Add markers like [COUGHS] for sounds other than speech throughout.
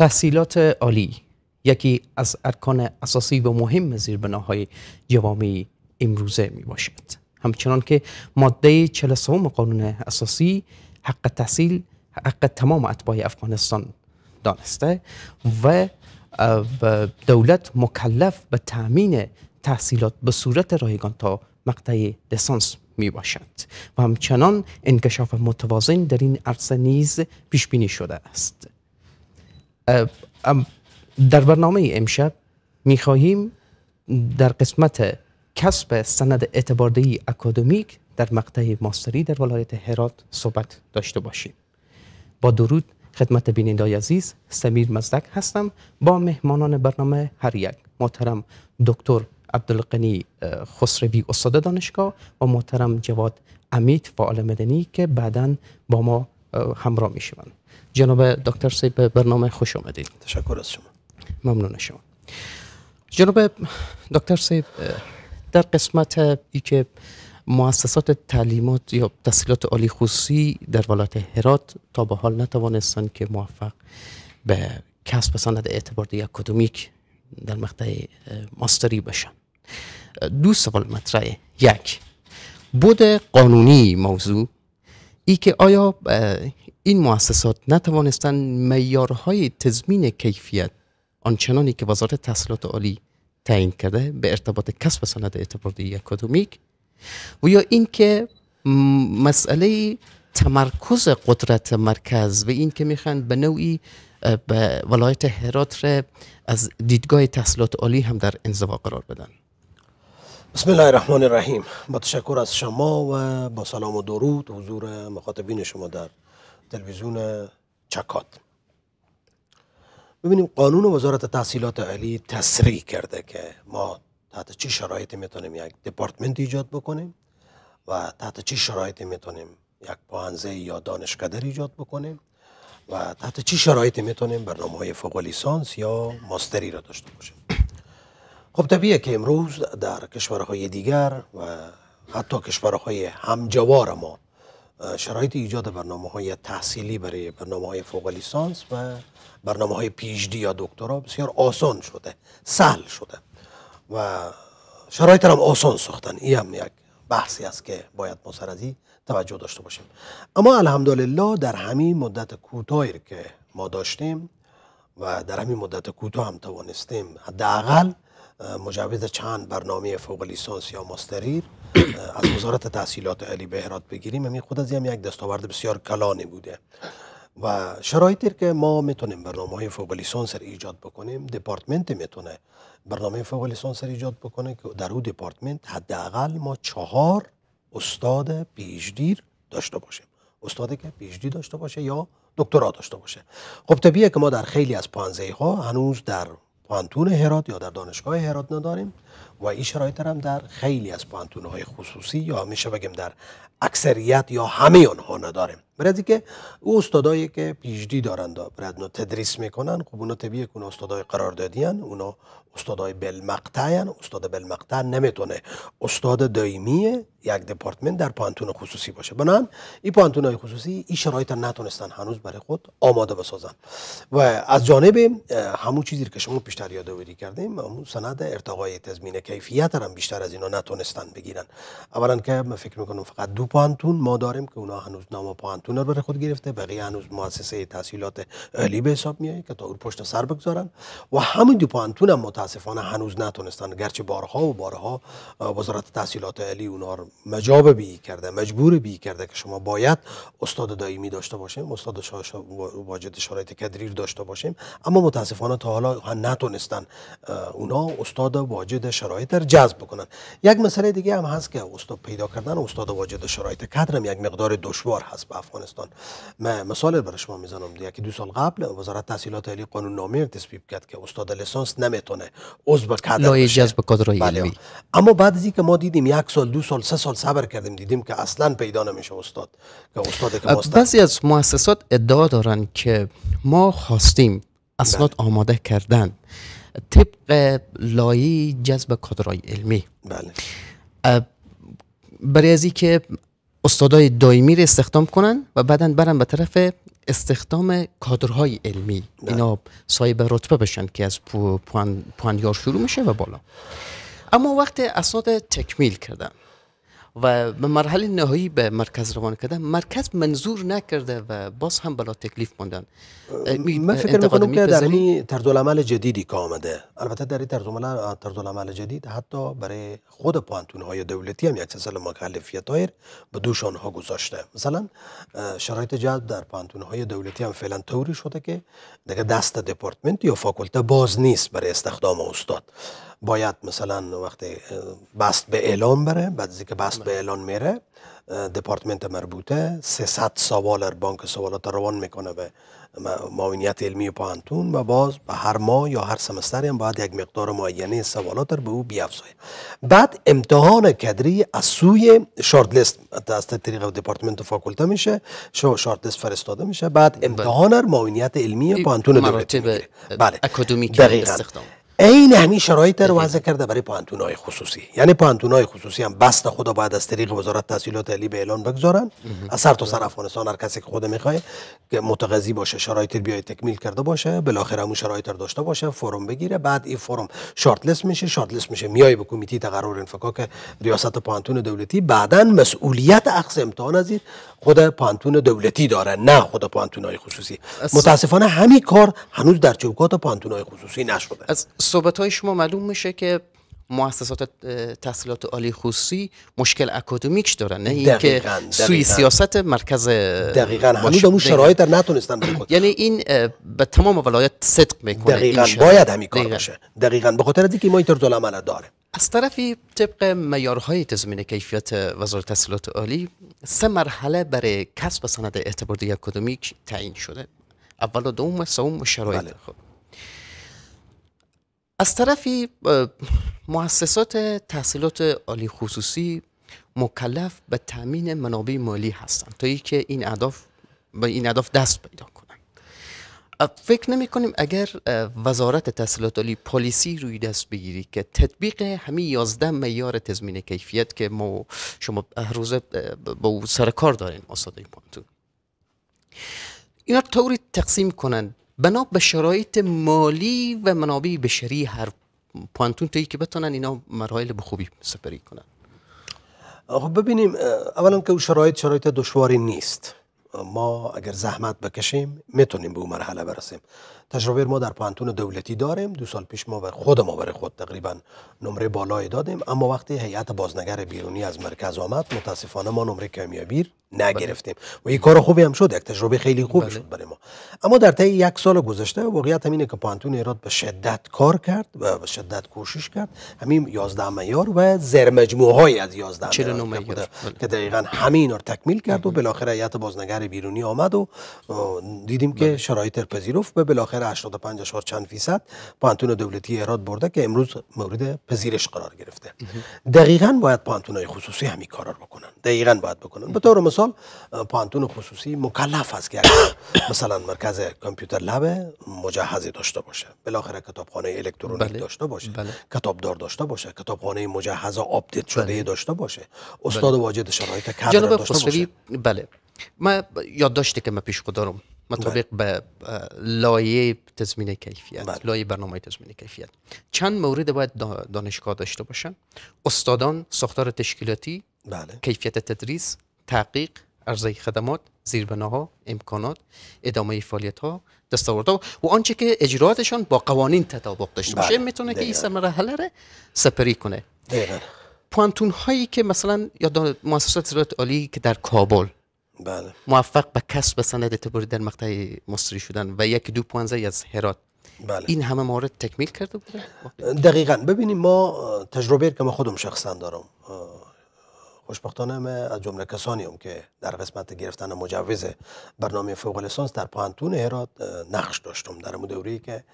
تحصیلات عالی یکی از ارکان اساسی و مهم زیربناهای جوامع امروزه می باشد همچنان که ماده 43 قانون اساسی حق تحصیل حق تمام اتباع افغانستان دانسته و دولت مکلف به تامین تحصیلات به صورت رایگان تا مقطع لسانس می باشد و همچنان انکشاف متوازن در این عرصه نیز پیش بینی شده است در برنامه امشب میخواهیم در قسمت کسب سند اعتباردهی اکادمیک در مقطع ماستری در ولایت هرات صحبت داشته باشیم با درود خدمت بینندای عزیز سمیر مزدک هستم با مهمانان برنامه هر یک محترم دکتر عبدالقنی خسروی استاد دانشگاه و محترم جواد امید فعال مدنی که بعدا با ما همراه می جناب دکتر سیب به برنامه خوش آمدید تشکر از شما ممنون شما جناب دکتر سید در قسمت ای که مؤسسات تعلیمات یا تحصیلات عالی خصوصی در ولایت هرات تا به حال نتوانستند که موفق به کسب سند اعتباری اکادمیک در مقطع ماستری بشن دو سوال مطرحه یک بود قانونی موضوع ای که آیا این مؤسسات نتوانستن میارهای تضمین کیفیت آنچنانی که وزارت تحصیلات عالی تعیین کرده به ارتباط کسب سند اعتباری اکادمیک و یا اینکه مسئله تمرکز قدرت مرکز و این که میخوان به نوعی به ولایت هرات را از دیدگاه تحصیلات عالی هم در انزوا قرار بدن بسم الله الرحمن الرحیم با تشکر از شما و با سلام و درود حضور مخاطبین شما در تلویزیون چکات ببینیم قانون وزارت تحصیلات علی تصریح کرده که ما تحت چه شرایطی میتونیم یک دپارتمنت ایجاد بکنیم و تحت چه شرایطی میتونیم یک پانزه یا دانشکده ایجاد بکنیم و تحت چه شرایطی میتونیم برنامه های فوق لیسانس یا ماستری را داشته باشیم خب طبیعه که امروز در کشورهای دیگر و حتی کشورهای همجوار ما شرایط ایجاد برنامه های تحصیلی برای برنامه های فوق لیسانس و برنامه های پیش یا دکترا بسیار آسان شده سهل شده و شرایط هم آسان ساختن این هم یک بحثی است که باید ما سر توجه داشته باشیم اما الحمدلله در همین مدت کوتاهی که ما داشتیم و در همین مدت کوتاه هم توانستیم حداقل مجوز چند برنامه فوق لیسانس یا ماستری از وزارت تحصیلات علی به بگیریم همین خود از هم یک دستاورد بسیار کلانی بوده و شرایطی که ما میتونیم برنامه های فوق ایجاد بکنیم دپارتمنت میتونه برنامه فوق لیسانس ایجاد بکنه که در او دپارتمنت حداقل ما چهار استاد پیشدیر داشته باشیم استادی که دی داشته باشه یا دکترا داشته باشه خب طبیعه که ما در خیلی از پانزه ها هنوز در پانتون هرات یا در دانشگاه هرات نداریم و این شرایط هم در خیلی از پانتونهای خصوصی یا میشه بگم در اکثریت یا همه آنها نداریم برای که او استادایی که پیشدی دارند برای تدریس میکنن خب اونا طبیعه که استادای قرار دادین اونا استادای بلمقتعین استاد بلمقتع نمیتونه استاد دائمی یک دپارتمنت در پانتون خصوصی باشه بنان این پانتون های خصوصی این شرایط نتونستن هنوز برای خود آماده بسازن و از جانب همون چیزی که شما پیشتر یادآوری کردیم همون سند ارتقای زمینه کیفیت هم بیشتر از اینا نتونستن بگیرن اولا که من فکر میکنم فقط دو پانتون ما داریم که اونا هنوز نام پانتون رو برای خود گرفته بقیه هنوز مؤسسه تحصیلات عالی به حساب میایه که تا اون پشت سر بگذارن و همین دو پانتون هم متاسفانه هنوز نتونستن گرچه بارها و بارها وزارت تحصیلات عالی اونا رو مجاب بی کرده مجبور بی کرده که شما باید استاد دائمی داشته باشیم استاد واجد شرایط کدریر داشته باشیم اما متاسفانه تا حالا نتونستن اونا استاد واجد شرایط را جذب بکنن یک مسئله دیگه هم هست که استاد پیدا کردن استاد واجد شرایط کادر هم یک مقدار دشوار هست به افغانستان من مثال برای شما میزنم که دو سال قبل وزارت تحصیلات عالی قانون نامه تصویب کرد که استاد لیسانس نمیتونه عضو کادر لایه جذب کادر علمی بله. اما بعد از اینکه ما دیدیم یک سال دو سال سه سال صبر کردیم دیدیم که اصلا پیدا نمیشه استاد که استاد که بعضی از مؤسسات ادعا دارن که ما خواستیم اسناد بله. آماده کردن طبق لایه جذب کادرهای علمی بله برای از که استادای دایمی رو استخدام کنن و بعدا برن به طرف استخدام کادرهای علمی بله. اینا صاحب رتبه بشن که از پوان پوانیار شروع میشه و بالا اما وقت اساد تکمیل کردن و به مرحله نهایی به مرکز روان کرده مرکز منظور نکرده و باز هم بلا تکلیف موندن من فکر میکنم که در این عمل جدیدی که آمده البته در این عمل جدید حتی برای خود پانتون های دولتی هم یک سلسله مکلفیت های به دوش آنها گذاشته مثلا شرایط جذب در پانتون های دولتی هم فعلا طوری شده که دیگه دست دپارتمنت یا فاکولته باز نیست برای استخدام استاد باید مثلا وقتی بست به اعلان بره بعد از که بست به اعلان میره دپارتمنت مربوطه 300 سوال بانک سوالات روان میکنه به معاونیت علمی پانتون و باز به هر ماه یا هر سمستری هم باید یک مقدار معینه سوالات رو به او بیافزاییم بعد امتحان کدری از سوی شارت لیست از طریق دپارتمنت فاکولته میشه شارت لیست فرستاده میشه بعد بله. امتحان معاونیت علمی پانتون دولت بله اکادمیک استخدام این همین شرایط رو وضع کرده برای پانتونای خصوصی یعنی پانتونای خصوصی هم بست خود باید از طریق وزارت تحصیلات علی به اعلان بگذارن از سر تا سر افغانستان هر کسی که خود میخواه که متقاضی باشه شرایط بیای تکمیل کرده باشه بالاخره اون شرایط رو داشته باشه فرم بگیره بعد این فرم شارت لیست میشه شارت لیست میشه میای به کمیته تقرر که ریاست پانتون دولتی بعدا مسئولیت اخذ امتحان از خود پانتون دولتی داره نه خود پانتون های خصوصی متاسفانه همین کار هنوز در چوکات پانتون های خصوصی نشده از صحبت های شما معلوم میشه که مؤسسات تحصیلات عالی خصوصی مشکل اکادمیک دارن نه اینکه سوی سیاست مرکز دقیقاً هنوز اون شرایط نتونستن یعنی این به تمام ولایت صدق میکنه دقیقاً باید همین کار باشه دقیقاً به خاطر اینکه ما اینطور طرز عمل داره از طرفی طبق معیارهای تضمین کیفیت وزارت تحصیلات عالی سه مرحله برای کسب سند اعتباری اکادمیک تعیین شده اول و دوم و سوم شرایط بله. خب. از طرفی مؤسسات تحصیلات عالی خصوصی مکلف به تامین منابع مالی هستند تا که این اهداف به این اهداف دست پیدا کنند فکر نمی کنیم اگر وزارت تحصیلات عالی پالیسی روی دست بگیری که تطبیق همین 11 معیار تضمین کیفیت که ما شما هر روز با سرکار دارین استادای پانتون اینا طوری تقسیم کنند بنا به شرایط مالی و منابع بشری هر پانتون تایی که بتونن اینا مراحل به خوبی سپری کنن خب ببینیم اولا که شرایط شرایط دشواری نیست ما اگر زحمت بکشیم میتونیم به اون مرحله برسیم تجربه ما در پانتون دولتی داریم دو سال پیش ما و خود ما برای خود تقریبا نمره بالایی دادیم اما وقتی هیئت بازنگر بیرونی از مرکز آمد متاسفانه ما نمره کمیابی نگرفتیم و این کار خوبی هم شد یک تجربه خیلی خوب بله. شد برای ما اما در طی یک سال گذشته واقعیت همینه که پانتون ایراد به شدت کار کرد و به شدت کوشش کرد همین 11 میار و زیر مجموعه های از 11 میار که, بله. دقیقا همین رو تکمیل کرد و بالاخره هیئت بازنگر بیرونی آمد و دیدیم که بله. شرایط پذیرفت به بالاخره 85 چند فیصد پانتون دولتی ایراد برده که امروز مورد پذیرش قرار گرفته دقیقا باید پانتون های خصوصی همی کارار بکنن دقیقا باید بکنن به طور مثال پانتون خصوصی مکلف است که مثلا مرکز کامپیوتر لب مجهزی داشته باشه بالاخره کتابخانه الکترونیک بله. داشته باشه بله. کتابدار داشته باشه کتابخانه مجهز آپدیت شده بله. داشته باشه بله. استاد واجد شرایط کار داشته باشه بله من یادداشتی که من پیش خود دارم مطابق به لایه تضمین کیفیت بله. لایه برنامه تضمین کیفیت چند مورد باید دانشگاه داشته باشن استادان ساختار تشکیلاتی بله. کیفیت تدریس تحقیق ارزی خدمات زیربناها امکانات ادامه فعالیت ها دستاوردها و آنچه که اجراتشان با قوانین تطابق داشته باشه بله. میتونه که این مرحله را سپری کنه پوانتون هایی که مثلا یا مؤسسات عالی که در کابل بله. موفق به کسب سند اعتباری در مقطع مصری شدن و یک دو پوانزه از هرات بله. این همه مورد تکمیل کرده بوده دقیقا ببینیم ما تجربه که ما خودم شخصا دارم خوشبختانه ما از جمله کسانی هم که در قسمت گرفتن مجوز برنامه فوق لیسانس در پانتون هرات نقش داشتم در امو دوره که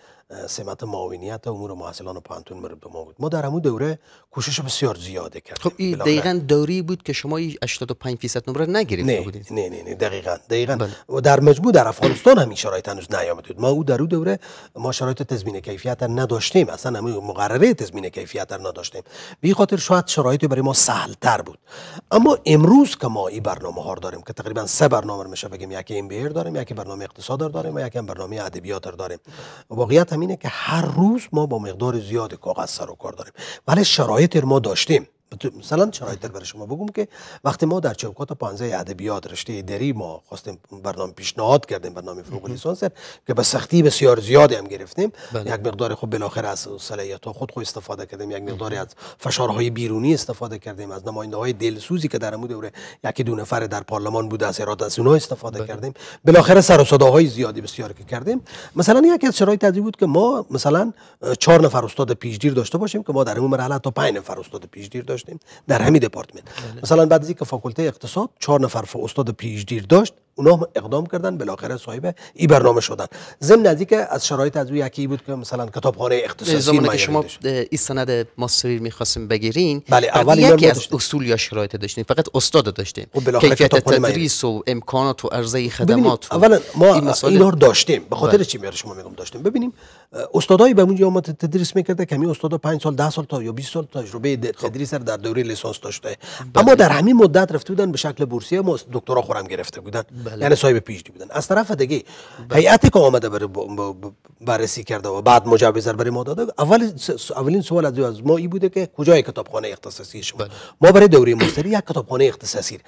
سمت معاونیت امور محصلان پانتون مربوط ما بود ما در امو دوره کوشش بسیار زیاده کردیم خب این دقیقا دوری بود که شما 85 فیصد نمره نگرفته بودید نه نه نه دقیقاً دقیقاً بله. و در مجموع در افغانستان هم این شرایط هنوز نیامده بود ما او در او دوره ما شرایط تضمین کیفیت نداشتیم اصلا مقرره تضمین کیفیت نداشتیم به خاطر شاید شرایط برای ما سهل تر بود اما امروز که ما این برنامه ها داریم که تقریبا سه برنامه رو میشه بگیم یکی ام داریم یکی برنامه اقتصاد داریم و یکی برنامه ادبیات داریم واقعیت همینه که هر روز ما با مقدار زیاد کاغذ سر و کار داریم ولی شرایط ما داشتیم مثلا شرایط برای شما بگم که وقتی ما در چوکات پانزه ادبیات رشته دری ما خواستیم برنامه پیشنهاد کردیم برنامه فوق لیسانس که به سختی بسیار زیادی هم گرفتیم بله. یک مقدار خوب بالاخره از صلاحیت ها خود خود استفاده کردیم یک مقدار از فشارهای بیرونی استفاده کردیم از نماینده های دلسوزی که در مورد دوره یکی دو نفر در پارلمان بود از ایراد از اونها استفاده بله. کردیم بالاخره سر و صداهای زیادی بسیار که کردیم مثلا یکی از شرایط ادبی بود که ما مثلا چهار نفر استاد پیشگیر داشته باشیم که ما در اون مرحله تا 5 نفر استاد داشتیم در همین دپارتمنت بله. مثلا بعد از اینکه فاکولته اقتصاد چهار نفر استاد پی داشت اونا هم اقدام کردن بالاخره صاحب این برنامه شدن ضمن از که از شرایط از یکی بود که مثلا کتابخانه اختصاصی که شما این سند ماستری میخواستیم بگیرین بله اول یکی از اصول یا شرایط داشتیم فقط استاد داشتیم خب، کیفیت تدریس و امکانات و عرضه خدمات اولا ما این اینا رو داشتیم به خاطر بله. چی میاره شما میگم داشتیم ببینیم استادایی به اونجا اومد تدریس میکرده کمی استادا 5 سال 10 سال تا یا 20 سال تجربه خب. تدریس در دوره لیسانس داشته بله. اما در همین مدت رفته بودن به شکل بورسیه ما دکترا خورم گرفته بودن بله. بله. یعنی صاحب بودن از طرف دیگه هیئت که آمده برای بررسی کرده و بعد مجوز برای ما داده اول اولین سوال از, از ما این بوده که کجای کتابخانه اختصاصی شما بله. ما برای دوره مستری یک کتابخانه اختصاصی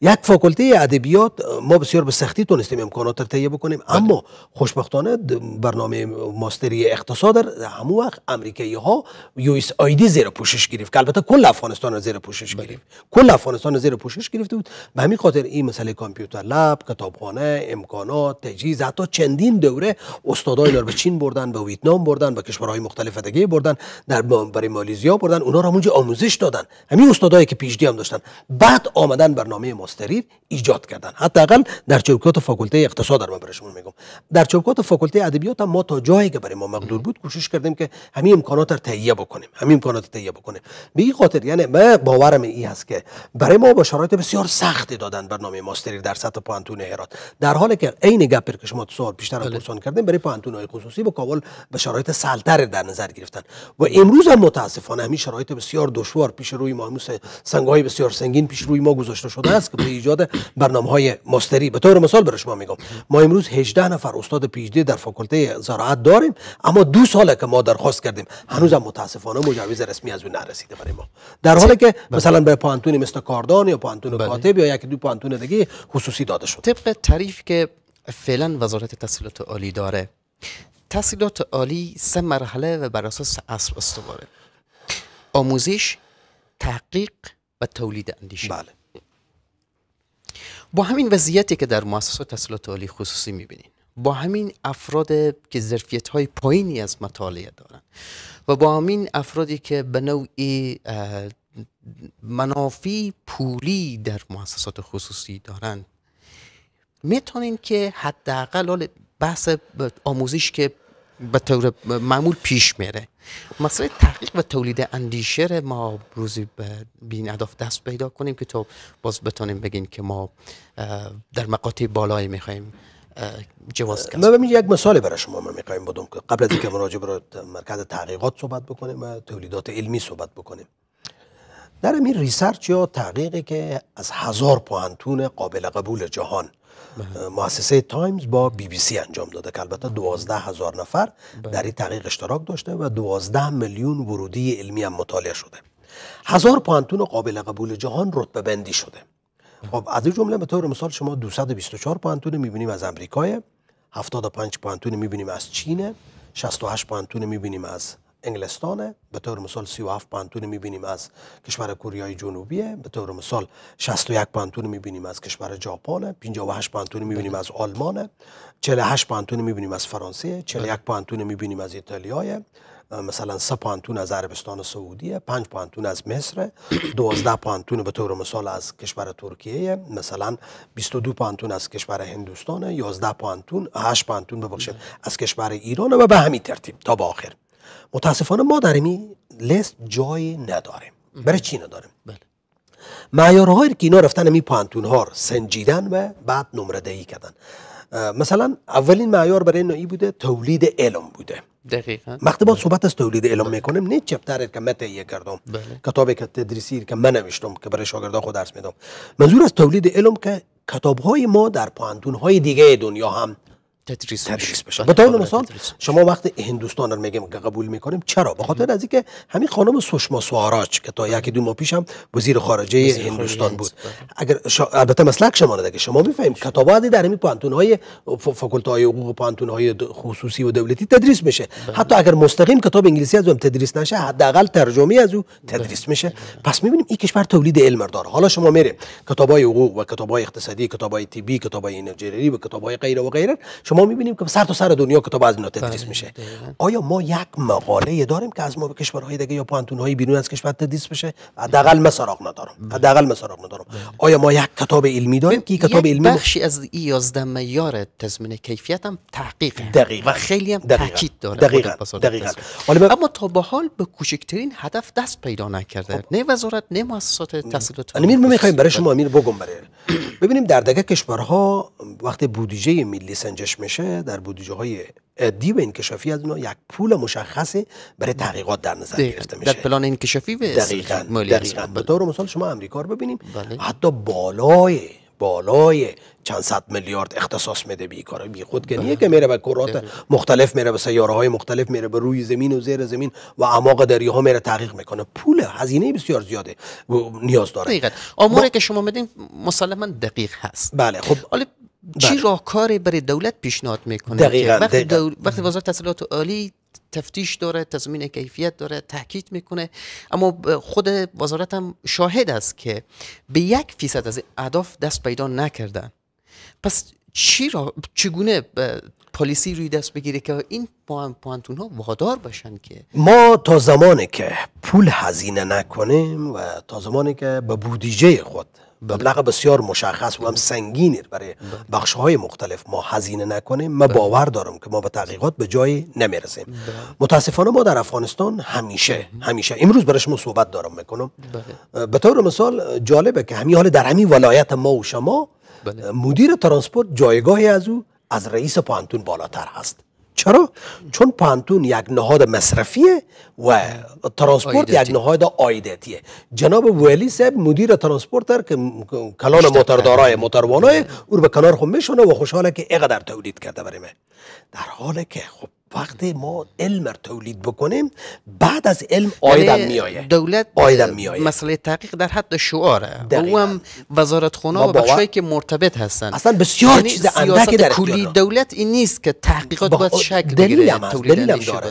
یک فاکولته ادبیات ما بسیار به سختی تونستیم امکانات تهیه بکنیم بله. اما خوشبختانه برنامه ماستری اقتصاد در همو وقت امریکایی ها یو اس آیدی زیر پوشش گرفت که البته کل افغانستان زیر پوشش بله. گرفت کل افغانستان زیر پوشش گرفته بود به همین خاطر این مسئله کامپیوتر لب کتابخانه امکانات تجهیز حتی چندین دوره استادای اینا به چین بردن به ویتنام بردن به کشورهای مختلف دیگه بردن در برای مالزیا بردن اونا را اونجا آموزش دادن همین استادایی که پیش هم داشتن بعد آمدن برنامه ماستری ایجاد کردن حداقل در چوکات فاکولته اقتصاد در برشمون میگم در چوکات فاکولته ادبیات هم ما تا جایی که برای ما مقدور بود کوشش کردیم که همین امکانات را تهیه بکنیم همین امکانات تهیه بکنیم به این خاطر یعنی ما باورم این هست که برای ما با شرایط بسیار سختی دادن برنامه ماستری در سطح پانتون پانتون در حالی که عین گپر که شما سوال پیشتر بله. پرسان کردیم برای پانتون های خصوصی با کابل به شرایط سلتر در نظر گرفتن و امروز هم متاسفانه همین شرایط بسیار دشوار پیش روی ما موس سنگ های بسیار سنگین پیش روی ما گذاشته شده است که برای ایجاد برنامه های ماستری به طور مثال برای شما میگم ما امروز 18 نفر استاد پیشدی در فاکولته زراعت داریم اما دو ساله که ما درخواست کردیم هنوز هم متاسفانه مجوز رسمی از اون نرسیده برای ما در حالی که بله. مثلا به پانتونی مثل کاردان یا پانتون بله. کاتب یا یکی دو پانتون دیگه خصوصی داده شده طبق تعریف که فعلا وزارت تحصیلات عالی داره تحصیلات عالی سه مرحله و بر اساس اصل استواره آموزش تحقیق و تولید اندیشه بله. با همین وضعیتی که در مؤسسات تحصیلات عالی خصوصی میبینین با همین افراد که ظرفیت های پایینی از مطالعه دارن و با همین افرادی که به نوعی منافی پولی در مؤسسات خصوصی دارند میتونین که حداقل بحث آموزش که به طور معمول پیش میره مسئله تحقیق و تولید اندیشه رو ما روزی به این اهداف دست پیدا کنیم که تو باز بتونیم بگین که ما در مقاطع بالایی میخوایم جواز کنیم من یک مثال برای شما من میخوایم که قبل از اینکه مراجع برای مرکز تحقیقات صحبت بکنیم و تولیدات علمی صحبت بکنیم در این ریسرچ یا تحقیقی که از هزار پوانتون قابل قبول جهان بله. مؤسسه تایمز با بی بی سی انجام داده که البته دوازده هزار نفر بله. در این تحقیق اشتراک داشته و دوازده میلیون ورودی علمی هم مطالعه شده هزار پانتون قابل قبول جهان رتبه بندی شده بله. خب از این جمله به طور مثال شما 224 پانتون میبینیم از امریکای 75 پانتون میبینیم از چینه 68 پانتون میبینیم از انگلستانه به طور مثال 37 پانتون میبینیم از کشور کره جنوبیه به طور مثال 61 پانتون میبینیم از کشور ژاپن 58 پانتون میبینیم از آلمان 48 پانتون میبینیم از فرانسه 41 پانتون میبینیم از ایتالیا مثلا 3 پانتون از عربستان سعودی 5 پانتون از مصر 12 پانتون به طور مثال از کشور ترکیه مثلا 22 پانتون از کشور هندوستان 11 پانتون 8 پانتون ببخشید از کشور ایران و به همین ترتیب تا به آخر متاسفانه ما در این لیست جایی نداریم برای چی نداریم بله. معیارهایی که اینا رفتن می پانتون ها سنجیدن و بعد نمره دهی کردن مثلا اولین معیار برای این بوده تولید علم بوده دقیقا وقتی بله. صحبت از تولید علم میکنیم نه چپتر که من تهیه کردم بله. کتابی که تدریسی که من نوشتم که برای شاگردا خود درس میدم منظور از تولید علم که کتاب های ما در پانتون های دیگه دنیا هم تدریس, تدریس بشه به طور آره، شما وقتی هندوستان رو میگیم قبول میکنیم چرا به خاطر از اینکه همین خانم سوشما سواراج که تا یکی دو ماه پیش هم وزیر خارجه وزیر هندوستان بود اگر شا... البته مسلک شما نه دیگه شما میفهمیم بله. کتابات در این پانتون های فاکولته های حقوق پانتون های خصوصی و دولتی تدریس میشه بله. حتی اگر مستقیم کتاب انگلیسی از هم تدریس نشه حداقل ترجمه از او تدریس بله. میشه پس میبینیم این کشور تولید علم داره حالا شما میرید کتاب های حقوق و کتاب های اقتصادی کتاب های طبی کتاب های انجینری و کتاب های غیره و غیره شما ما میبینیم که سر تا سر دنیا کتاب از اینا تدریس بله، میشه آیا ما یک مقاله داریم که از ما به کشورهای دیگه یا های بیرون از کشور تدریس بشه حداقل مسراق ندارم بله. حداقل مسراق ندارم بله. آیا ما یک کتاب علمی داریم که کتاب علمی بخشی از 11 معیار تضمین کیفیت هم تحقیق دقیق و خیلی هم تاکید داره دقیقاً دقیقاً اما تا به حال به کوچکترین هدف دست پیدا نکرده خب. نه وزارت نه مؤسسات تحصیلات امیر میخوایم برای شما امیر بگم برای ببینیم در دیگه کشورها وقتی بودجه ملی سنجش میشه در بودجه های عدی و انکشافی از یک پول مشخص برای تحقیقات در نظر گرفته میشه در پلان انکشافی و دقیقاً دقیقاً به طور مثال شما امریکا رو ببینیم بله. حتی بالای بالای چند صد میلیارد اختصاص میده به بی خود که نیه که میره به کرات مختلف میره به سیاره های مختلف میره به روی زمین و زیر زمین و اعماق دریاها میره تحقیق میکنه پول هزینه بسیار زیاده نیاز داره دقیقاً اموری که شما میدین مسلما دقیق هست بله خب چی بله. راهکاری برای دولت پیشنهاد میکنه دقیقا وقتی, دول... وقتی وزارت تحصیلات عالی تفتیش داره تضمین کیفیت داره تاکید میکنه اما خود وزارت هم شاهد است که به یک فیصد از اهداف دست پیدا نکرده. پس چی را چگونه پالیسی روی دست بگیره که این پانتون ها وادار باشن که ما تا زمانی که پول هزینه نکنیم و تا زمانی که به بودیجه خود مبلغ بسیار مشخص و هم سنگینی برای بخش های مختلف ما هزینه نکنیم ما بله. باور دارم که ما به تحقیقات به جایی نمیرسیم بله. متاسفانه ما در افغانستان همیشه همیشه امروز برای شما صحبت دارم میکنم بله. به طور مثال جالبه که همین حال در همین ولایت ما و شما مدیر ترانسپورت جایگاهی از او از رئیس پانتون بالاتر هست چرا؟ چون پانتون یک نهاد مصرفیه و ترانسپورت یک نهاد آیدتیه جناب ویلی صاحب مدیر ترانسپورت که کلان موتردارای موتروانای او رو به کنار خود میشونه و خوشحاله که اقدر تولید کرده بریم در حالی که خب وقتی ما علم را تولید بکنیم بعد از علم یعنی آیدم آید دولت آیدم میایه مسئله تحقیق در حد شعاره او هم وزارت خونه و هایی که مرتبط هستن اصلا بسیار یعنی چیز در کلی دولت این نیست که تحقیقات باید شکل بگیره هم داره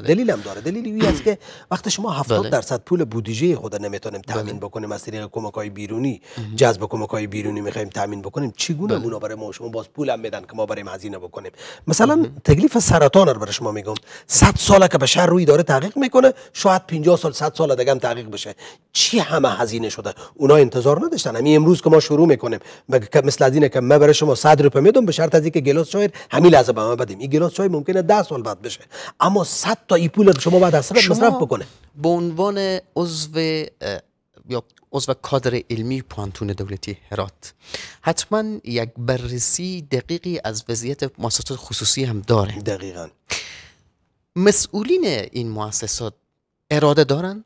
دلیلم داره دلیل است که بله. وقتی شما 70 بله. درصد پول بودجه خود نمیتونیم بله. تامین بکنیم از طریق های بیرونی جذب های بیرونی می میخوایم تامین بکنیم چگونه اونا برای ما شما باز هم میدن که ما برای هزینه بکنیم مثلا تکلیف سرطان رو برای شما نگم 100 ساله که بشر روی داره تحقیق میکنه شاید 50 سال 100 سال دیگه هم تحقیق بشه چی همه هزینه شده اونا انتظار نداشتن همین امروز که ما شروع میکنیم که مثل از اینه که من برای شما 100 روپیه میدم به شرط از اینکه گلاس چای همین لحظه به من بدیم این گلاس چای ممکنه 10 سال بعد بشه اما 100 تا این پول شما بعد از مصرف بکنه به عنوان عضو یا عضو کادر علمی پانتون دولتی هرات حتما یک بررسی دقیقی از وضعیت مؤسسات خصوصی هم داره دقیقا مسئولین این مؤسسات اراده دارن؟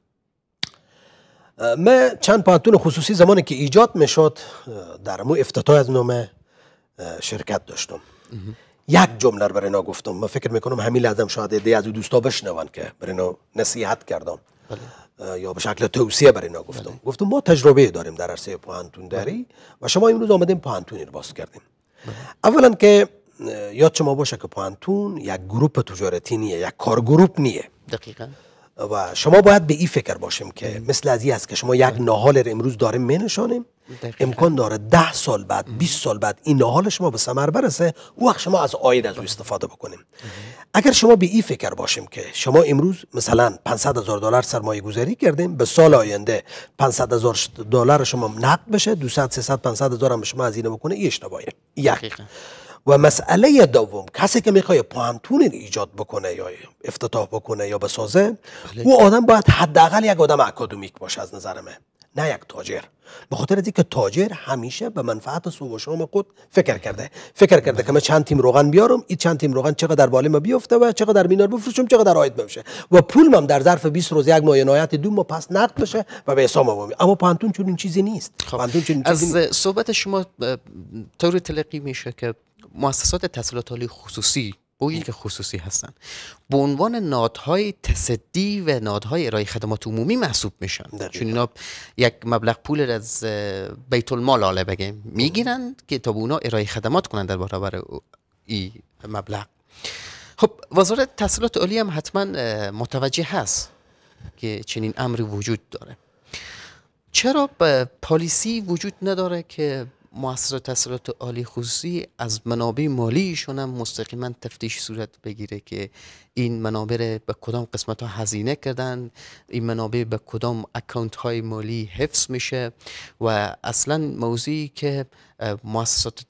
من چند پاتون خصوصی زمانی که ایجاد میشد در مو افتتاح از نام شرکت داشتم یک جمله رو برای اینا گفتم من فکر میکنم همین لازم شاید ایده از دوستا بشنون که برای اینا نصیحت کردم بله. یا به شکل توصیه برای اینا گفتم بله. گفتم ما تجربه داریم در عرصه پانتون داری بله. و شما امروز آمدیم پانتونی رو باز کردیم اولا که یاد شما باشه که پانتون یک گروپ تجارتی نیه یک کارگروپ نیه دقیقا و شما باید به این فکر باشیم که مثل از است که شما یک نهال امروز داریم می نشانیم امکان داره ده سال بعد 20 سال بعد این نهال شما به سمر برسه او وقت شما از آید از او استفاده بکنیم اگر شما به این فکر باشیم که شما امروز مثلا 500 هزار دلار سرمایه گذاری کردیم به سال آینده 500 هزار دلار شما نقد بشه 200 300 500 هزار هم شما اینه بکنه ایش اشتباهه یک و مسئله دوم کسی که میخوای پانتون ایجاد بکنه یا افتتاح بکنه یا بسازه بله. او آدم باید حداقل یک آدم اکادمیک باشه از نظر من نه یک تاجر به خاطر از اینکه تاجر همیشه به منفعت سو و شام خود فکر کرده فکر کرده که من چند تیم روغن بیارم این چند تیم روغن چقدر بالا ما بیفته و چقدر مینار بفروشم چقدر عاید بشه و پولم در ظرف 20 روز یک ماه دو ماه پس نقد بشه و به حساب ما اما پانتون چون این چیزی نیست خب. پانتون چون از صحبت شما طور تلقی میشه که مؤسسات تحصیلات عالی خصوصی بگی که خصوصی هستن به عنوان نادهای تصدی و نادهای ارائه خدمات عمومی محسوب میشن چون اینا یک مبلغ پول از بیت المال آله بگه میگیرن که تا به اونا ارائه خدمات کنن در برابر این مبلغ خب وزارت تحصیلات عالی هم حتما متوجه هست که چنین امری وجود داره چرا پالیسی وجود نداره که مؤسسه تسلط عالی خصوصی از منابع مالیشون هم مستقیما تفتیش صورت بگیره که این منابع به کدام قسمت ها هزینه کردن این منابع به کدام اکانت های مالی حفظ میشه و اصلا موضوعی که مؤسسات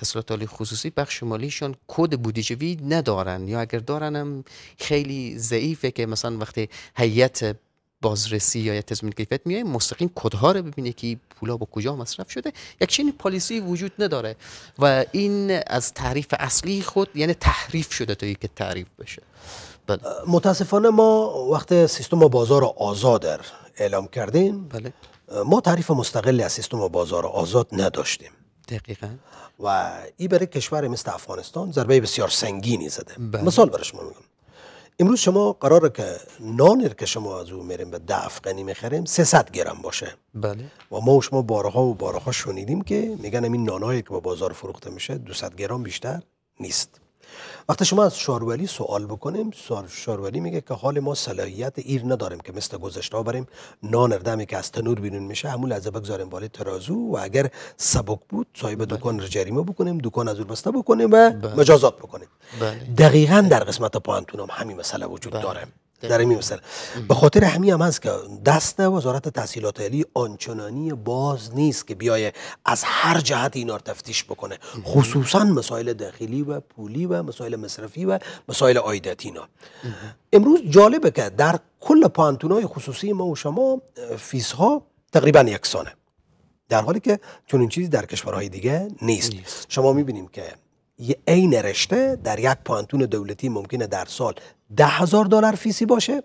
تسلط عالی خصوصی بخش مالیشون کد بودیجوی ندارن یا اگر دارن هم خیلی ضعیفه که مثلا وقتی هیئت بازرسی یا تضمین کیفیت میای مستقیم کدها رو ببینه که پولا با کجا مصرف شده یک چنین پالیسی وجود نداره و این از تعریف اصلی خود یعنی تحریف شده تا که تعریف بشه بله. متاسفانه ما وقت سیستم و بازار آزاد اعلام کردیم بله. ما تعریف مستقلی از سیستم بازار آزاد نداشتیم دقیقا و این برای کشور مثل افغانستان ضربه بسیار سنگینی زده بله. مثال برش ما میگم امروز شما قراره که نان که شما از او میریم به ده افغانی میخریم 300 گرم باشه بله و ما و شما بارها و بارها شنیدیم که میگن این نانایی که با بازار فروخته میشه 200 گرم بیشتر نیست وقتی شما از شارولی سوال بکنیم شارولی میگه که حال ما صلاحیت ایر نداریم که مثل گذشته بریم نان دمی که از تنور بیرون میشه همون لحظه بگذاریم بالای ترازو و اگر سبک بود صاحب بله. دکان رو جریمه بکنیم دکان از بسته بکنیم و بله. مجازات بکنیم بله. دقیقا در قسمت پانتون هم همین مسئله وجود داره در این به خاطر همین هم هست که دست وزارت تحصیلات عالی آنچنانی باز نیست که بیای از هر جهت اینا رو تفتیش بکنه خصوصا مسائل داخلی و پولی و مسائل مصرفی و مسائل عایدات اینا امروز جالبه که در کل پانتونای خصوصی ما و شما ها تقریبا یکسانه در حالی که چون این چیزی در کشورهای دیگه نیست, نیست. شما میبینیم که یه عین رشته در یک پانتون دولتی ممکنه در سال ده هزار دلار فیسی باشه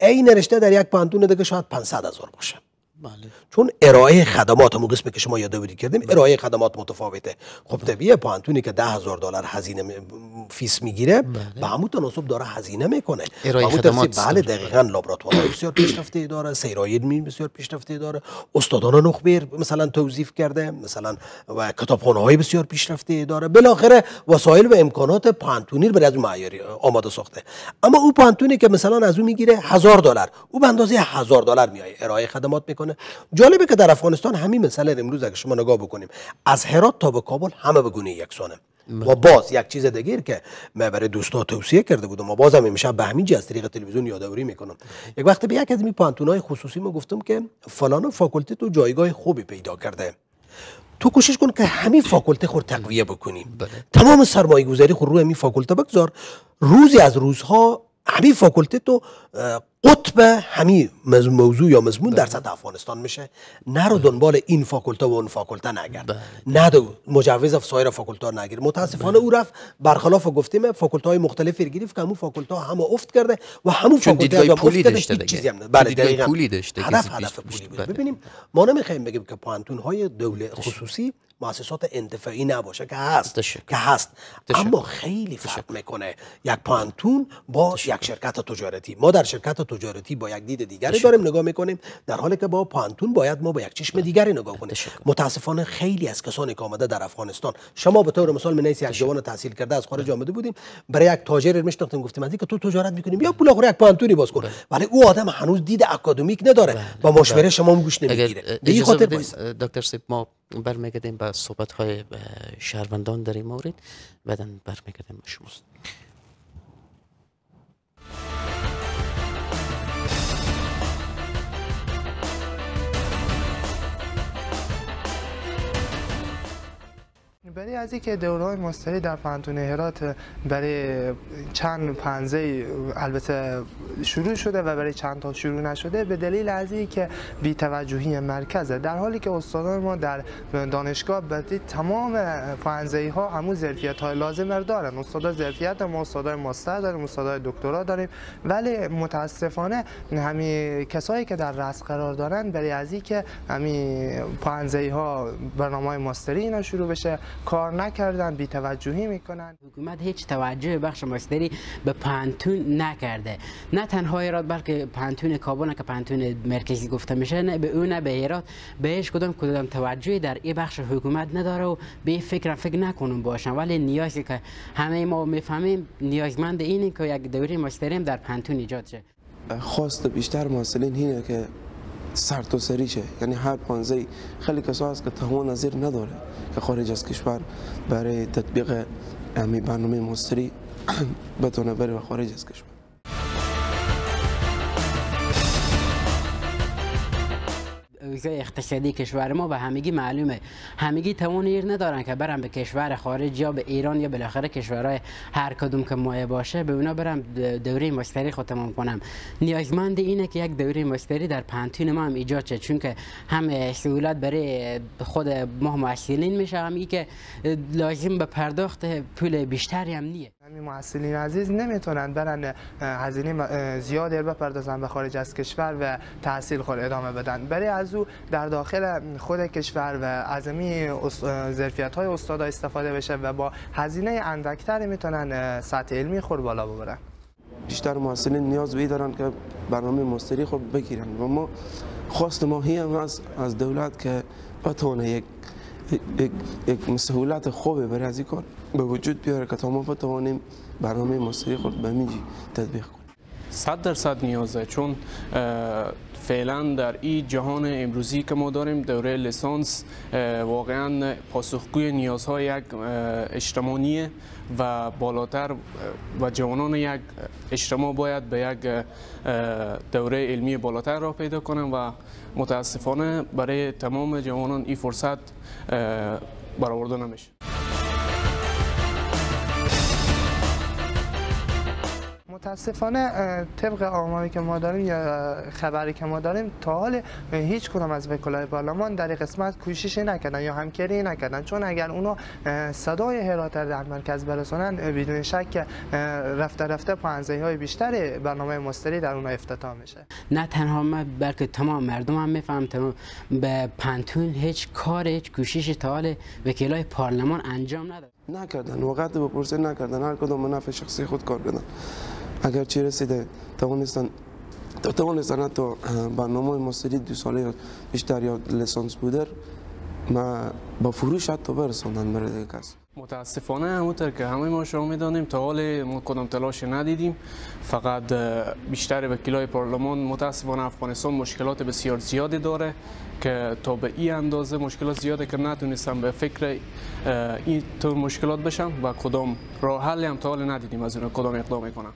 عین رشته در یک پانتون دیگه شاید 500 هزار باشه بله. چون ارائه خدمات همون قسمی که شما یادآوری کردیم بله. ارائه خدمات متفاوته خب طبیعه پانتونی که ده هزار دلار هزینه فیس میگیره بله. به همون تناسب داره هزینه میکنه ارائه خدمات بله دقیقا بسیار پیشرفته داره سیراید می بسیار پیشرفته داره استادان نخبه مثلا توضیف کرده مثلا و کتابخانه های بسیار پیشرفته داره بالاخره وسایل و امکانات پانتونی رو برای از معیاری آماده ساخته اما او پانتونی که مثلا از اون میگیره هزار دلار او به اندازه هزار دلار میای ارائه خدمات میکنه میکنه جالبه که در افغانستان همین مسئله امروز اگه شما نگاه بکنیم از هرات تا به کابل همه به گونه یکسانه بله. و باز یک چیز دیگر که من برای دوستا توصیه کرده بودم و بازم میشه به همین از طریق تلویزیون یادآوری میکنم یک وقت به یک از این خصوصی ما گفتم که فلان فاکولته تو جایگاه خوبی پیدا کرده تو کوشش کن که همین فاکولته خور تقویه بکنیم بله. تمام سرمایه گذاری خود روی همین فاکولته بگذار روزی از روزها همی فاکلته تو قطب همی موضوع یا مضمون در بله. سطح افغانستان میشه رو بله. دنبال این فاکولته و اون فاکولته نگرد بله. نه مجوز سایر ها نگیر متاسفانه او رفت برخلاف گفتیم فاکولته های مختلفی گرفت که همون ها هم افت کرده و همون فاکولتا هم پولی داشته دیگه بله پولی داشته هدف هدف پولی ببینیم ما نمیخوایم بگیم که پانتون های دولت خصوصی مؤسسات انتفاعی نباشه که هست که هست اما خیلی فرق میکنه یک پانتون با یک شرکت تجارتی ما در شرکت تجارتی با یک دید دیگری داریم نگاه میکنیم در حالی که با پانتون باید ما با یک چشم دیگری نگاه کنیم متاسفانه خیلی از کسانی که آمده در افغانستان شما به طور مثال من یک جوان تحصیل کرده از خارج بله. آمده بودیم برای یک تاجر میشناختیم گفتیم که تو تجارت میکنیم یا بله. پول آخر یک پانتونی باز کن بله. ولی او آدم هنوز دید اکادمیک نداره با مشوره شما گوش نمیگیره خاطر ما برمیگردیم به صحبت های شهروندان در این مورد بعدا برمیگردیم به شماست برای از اینکه دوره های مستری در پانتون هرات برای چند پنزه البته شروع شده و برای چند تا شروع نشده به دلیل از اینکه توجهی مرکزه در حالی که استادان ما در دانشگاه برای تمام پنزه ها همون ظرفیت های لازم رو دارن استادا ظرفیت ما استادای ماستر داریم استادای دکترا داریم ولی متاسفانه همین کسایی که در رست قرار دارن برای از اینکه همین پنزه ها برنامه مستری اینا شروع بشه کار نکردن توجهی میکنن حکومت هیچ توجه بخش مستری به پانتون نکرده نه تنها ایراد بلکه پانتون کابل که پانتون مرکزی گفته میشه نه به اون به ایراد بهش کدام کدام توجهی در این بخش حکومت نداره و به فکر فکر نکنم باشن ولی نیازی که همه ما میفهمیم نیازمند اینه که یک دوره مستریم در پانتون ایجاد شه خواست بیشتر محصلین اینه که سرتو و سریشه یعنی هر پانزه خیلی کسا هست که تمام نظیر نداره که خارج از کشور برای تطبیق امی برنامه مستری [CLEARS THROAT] بتونه بره و خارج از کشور ویزای اقتصادی کشور ما به همگی معلومه همگی توان ندارن که برن به کشور خارج یا به ایران یا بالاخره کشورهای هر کدوم که مایه باشه به اونا برم دوره مستری خود تمام کنم نیازمند اینه که یک دوره مستری در پنتون ما هم ایجاد شه چون که هم سهولت برای خود ما محصلین میشه هم که لازم به پرداخت پول بیشتری هم نیه محصلین عزیز نمیتونن برن هزینه زیاد رو بپردازن به خارج از کشور و تحصیل خود ادامه بدن برای از او در داخل خود کشور و از ظرفیت های استادا استفاده بشه و با هزینه اندکتر میتونن سطح علمی خود بالا ببرن بیشتر محصلین نیاز به دارن که برنامه مستری خود بگیرن و ما خواست ما هم از دولت که بتونه یک یک, یک خوب برای از کار به وجود بیاره که تا ما بتوانیم برنامه مصری خود به میجی تطبیق کنیم صد درصد نیازه چون فعلا در این جهان امروزی که ما داریم دوره لسانس واقعا پاسخگوی نیازهای یک اجتماعیه و بالاتر و جوانان یک اجتماع باید به یک دوره علمی بالاتر را پیدا کنند و متاسفانه برای تمام جوانان این فرصت برآورده نمیشه متاسفانه طبق آماری که ما داریم یا خبری که ما داریم تا حال هیچ کدام از وکلای پارلمان در قسمت کوشش نکردن یا همکاری نکردن چون اگر اونا صدای هرات در مرکز برسونن بدون شک رفته رفته پانزه های بیشتر برنامه مستری در اونا افتتاح میشه نه تنها ما بلکه تمام مردم هم میفهم به پنتون هیچ کار هیچ کوشش تا حال وکلای پارلمان انجام نداد نکردن وقت به نکردن هر کدوم منافع شخصی خود کار کردن اگر چی رسیده توانستن توانستن با برنامه ماستری دو ساله بیشتر یا لسانس بودر ما با فروش حتی برسوندن مرده کسی متاسفانه همونطور که همه ما شما میدانیم تا حال ما کدام تلاش ندیدیم فقط بیشتر وکیلای پارلمان متاسفانه افغانستان مشکلات بسیار زیادی داره که تا به این اندازه مشکلات زیاده که نتونستم به فکر این طور مشکلات بشم و کدام راه حلی هم تا حال ندیدیم از اون کدام اقدام میکنم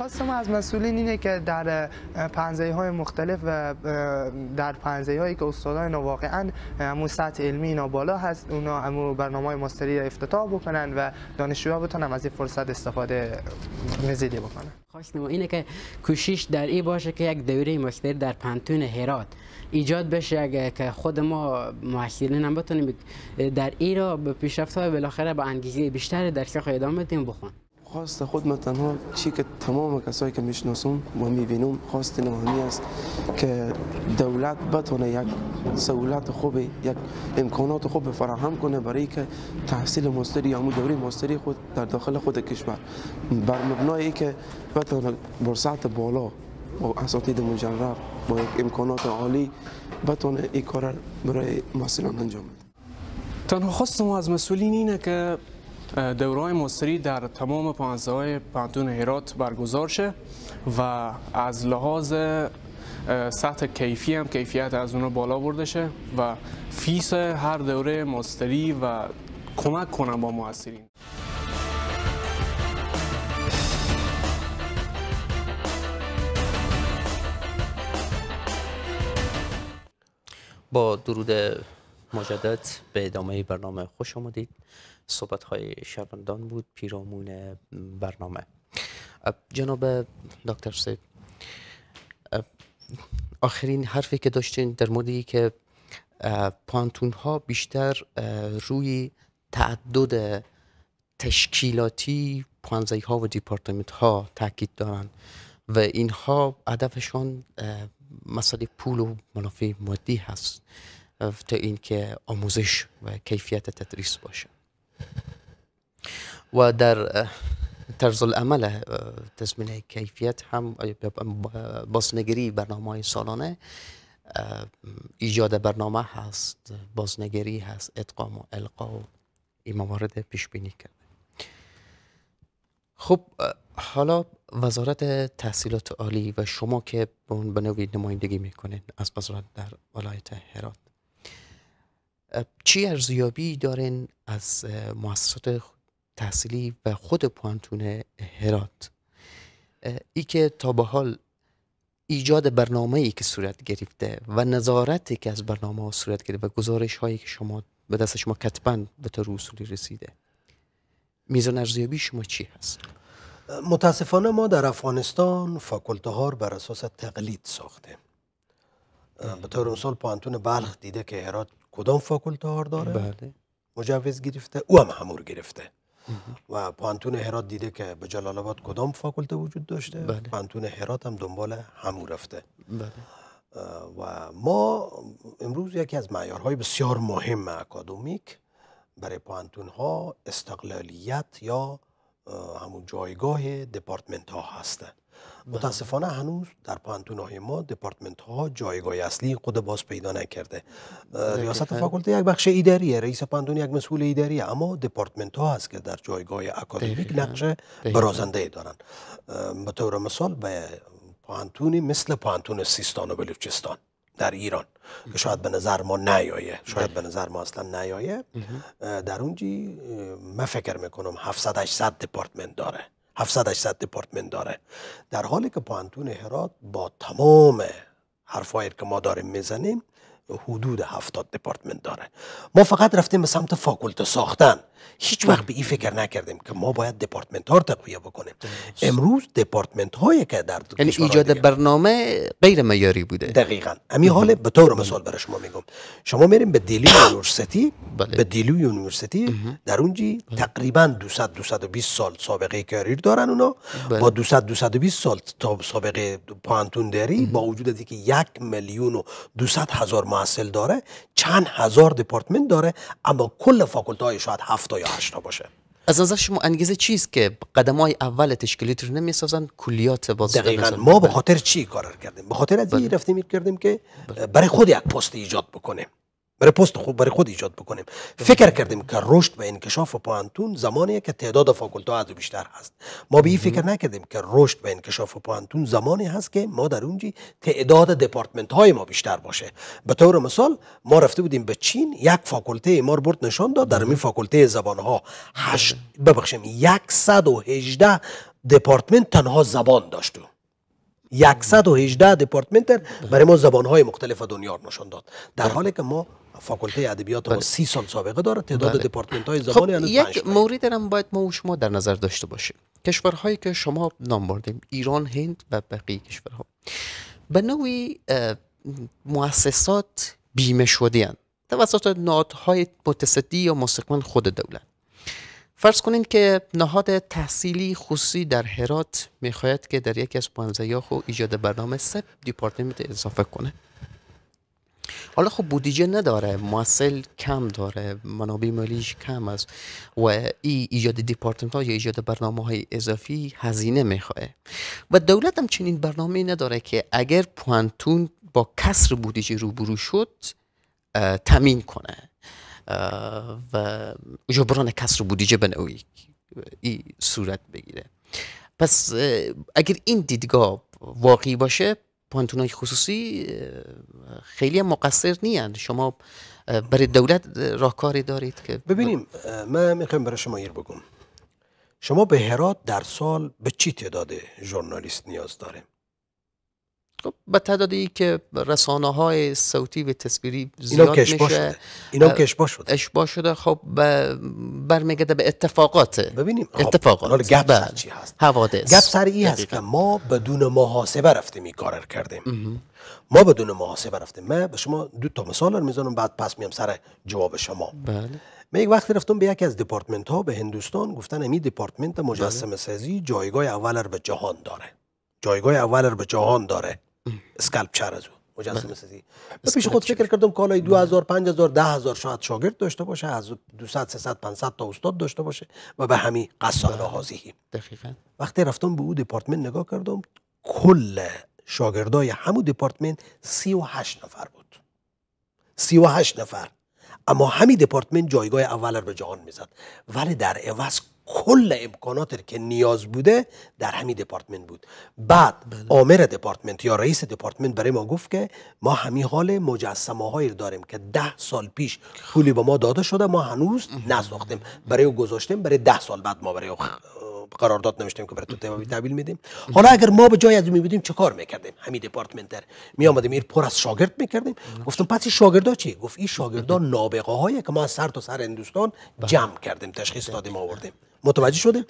درخواست ما از مسئولین اینه که در پنزه های مختلف و در پنزه هایی که استادان واقعا موسط سطح علمی اینا بالا هست اونا امو برنامه ماستری را افتتاح بکنن و دانشجوها بتونن از این فرصت استفاده مزیدی بکنن خواست اینه که کوشش در این باشه که یک دوره ماستری در پنتون هرات ایجاد بشه اگه که خود ما محصلین هم بتونیم در ای را به پیشرفت های بالاخره با انگیزه بیشتر درسی خود ادامه بدیم بخون خواست خود من تنها چی که تمام کسایی که میشناسم و میبینم خواست نهانی است که دولت بتونه یک سهولت خوب یک امکانات خوب فراهم کنه برای که تحصیل مستری یا دوری مستری خود در داخل خود کشور بر مبنای که بتونه برسعت بالا و اساتید مجرب با یک امکانات عالی بتونه این کار برای محصولان انجام بده تنها خواست ما از مسئولین اینه که دورای مصری در تمام پانزه های پانتون هرات برگزار شه و از لحاظ سطح کیفی هم کیفیت از اون بالا برده شه و فیس هر دوره مستری و کمک کنم با موثرین با درود مجدد به ادامه برنامه خوش آمدید صحبت های شرمندان بود پیرامون برنامه جناب دکتر سید آخرین حرفی که داشتین در موردی که پانتون ها بیشتر روی تعدد تشکیلاتی پانزه ها و دیپارتمنت ها تاکید دارن و اینها هدفشان مسئله پول و منافع مادی هست تا اینکه آموزش و کیفیت تدریس باشه [LAUGHS] و در طرز العمل تضمین کیفیت هم بازنگری برنامه سالانه ایجاد برنامه هست بازنگری هست ادغام و القا و این موارد پیش بینی کرده خب حالا وزارت تحصیلات عالی و شما که به نوی نمایندگی میکنید از وزارت در ولایت هرات چی ارزیابی دارین از مؤسسات تحصیلی و خود پوانتون هرات ای که تا به حال ایجاد برنامه ای که صورت گرفته و نظارتی که از برنامه ها صورت گرفته و گزارش هایی که شما به دست شما کتبند به طور اصولی رسیده میزان ارزیابی شما چی هست؟ متاسفانه ما در افغانستان فاکلته ها بر اساس تقلید ساخته به طور مثال پانتون بلخ دیده که هرات کدام هار داره بله. مجوز گرفته او هم همور گرفته و پانتون هرات دیده که به جلال آباد کدام فاکولته وجود داشته بله. پانتون هرات هم دنبال همو رفته بله. و ما امروز یکی از معیارهای بسیار مهم اکادمیک برای پانتون ها استقلالیت یا همون جایگاه دپارتمنت ها هسته متاسفانه هنوز در پانتون ما دپارتمنت ها جایگاه اصلی خود باز پیدا نکرده ریاست فاکولته یک بخش اداریه رئیس پانتون یک مسئول اداریه اما دپارتمنت ها هست که در جایگاه اکادمیک نقش برازنده دارن به طور مثال به پانتونی مثل پانتون سیستان و بلوچستان در ایران که شاید به نظر ما نیایه شاید به نظر ما اصلا نیایه در اونجی من فکر میکنم 700 800 دپارتمنت داره 700 800 دپارتمنت داره در حالی که پانتون هرات با تمام حرفایی که ما داریم میزنیم حدود هفتاد دپارتمنت داره ما فقط رفتیم به سمت فاکولته ساختن هیچ وقت به این فکر نکردیم که ما باید دپارتمنت ها رو تقویه بکنیم امروز دپارتمنت هایی که در یعنی ایجاد برنامه غیر معیاری بوده دقیقا امی حال به طور مثال برای شما میگم شما میریم به دیلی [COUGHS] یونیورسیتی بله. به دیلی یونیورسیتی در اونجا بله. تقریبا 200 220 سال سابقه کاری دارن اونا بله. با 200 220 سال تا سابقه پانتون داری با وجود اینکه یک میلیون و 200 هزار محصل داره چند هزار دپارتمنت داره اما کل فاکولته های شاید هفت یا هشتا باشه از نظر شما انگیزه چیست که قدم های اول تشکیلیت رو سازن کلیات باز دقیقا ما به بله. خاطر چی کار کردیم به خاطر از این بله. رفتیم کردیم که بله. برای خود یک پست ایجاد بکنیم برای پست خود برای خود ایجاد بکنیم فکر کردیم که رشد و انکشاف پوانتون زمانی که تعداد فاکولته ها بیشتر هست ما به این فکر نکردیم که رشد و انکشاف پوانتون زمانی هست که ما در اونجی تعداد دپارتمنت های ما بیشتر باشه به طور مثال ما رفته بودیم به چین یک فاکولته ما رو برد نشان داد در این فاکولته زبان ها هشت ببخشیم 118 دپارتمنت تنها زبان داشتو 118 دپارتمنت برای ما زبانهای مختلف دنیا نشان داد در بله. حالی که ما فاکولته ادبیات ما سال سابقه داره تعداد دپارتمنت های زبان خب یک مورد هم باید ما و شما در نظر داشته باشیم کشورهایی که شما نام بردیم ایران هند و بقیه کشورها به نوعی مؤسسات بیمه شده اند توسط نهادهای متصدی یا مستقیما خود دولت فرض کنین که نهاد تحصیلی خصوصی در هرات میخواید که در یکی از پانزه یاخو ایجاد برنامه سب دیپارتمنت اضافه کنه حالا خب بودیجه نداره مؤسسه کم داره منابع مالیش کم است و ای ایجاد دیپارتمنت ها یا ایجاد برنامه های اضافی هزینه میخواه و دولت هم چنین برنامه نداره که اگر پوانتون با کسر بودجه روبرو شد تمین کنه و جبران کسر بودیجه به نوعی ای صورت بگیره پس اگر این دیدگاه واقعی باشه پانتونای خصوصی خیلی مقصر نیست شما برای دولت راهکاری دارید که ببینیم من میخوام برای شما ایر بگم شما به هرات در سال به چی تعداد ژورنالیست نیاز داره خب به تعدادی که رسانه های صوتی و تصویری زیاد اینا میشه اینا کشبا شده اشبا شده خب برمیگرده به اتفاقات ببینیم خب، اتفاقات حالا گپ سر بله. چی هست حوادث گپ سر هست که ما بدون محاسبه رفتیم این کار کردیم ما بدون محاسبه رفتیم من به شما دو تا مثال رو میزنم بعد پس میام سر جواب شما بله من یک وقت رفتم به یکی از دپارتمنت ها به هندوستان گفتن امی دپارتمنت مجسمه بله. سازی جایگاه اول به جهان داره جایگاه اول به جهان داره اسکالپچر از او مجسمه بله. سازی پس پیش خود فکر کردم کالای 2000 5000 10000 شاید شاگرد داشته باشه از 200 300 500 تا استاد داشته باشه و به همین قصاله حاضی دقیقاً وقتی رفتم به او دپارتمنت نگاه کردم کل شاگردای همو دپارتمنت 38 نفر بود 38 نفر اما همین دپارتمنت جایگاه اول رو به جهان میزد ولی در عوض کل امکانات که نیاز بوده در همین دپارتمنت بود بعد بله. آمر دپارتمنت یا رئیس دپارتمنت برای ما گفت که ما همین حال مجسمه هایی داریم که ده سال پیش پولی به ما داده شده ما هنوز نساختیم برای گذاشتیم برای ده سال بعد ما برای قرارداد نوشتیم که برای تو تمامی تحویل میدیم حالا اگر ما به جای از می بودیم چه کار میکردیم همین دپارتمنتر می این پر از شاگرد میکردیم گفتم پس این شاگردا چی گفت این شاگردا نابغه هایی که ما از سر تا سر هندوستان بله. جمع کردیم تشخیص دادیم آوردیم متوجه شدیم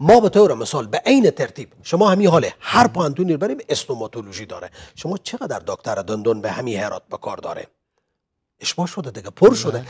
ما به طور مثال به عین ترتیب شما همین حاله هر پانتونی بریم استوماتولوژی داره شما چقدر دکتر دندون به همین هرات به کار داره اشبا شده دیگه پر شده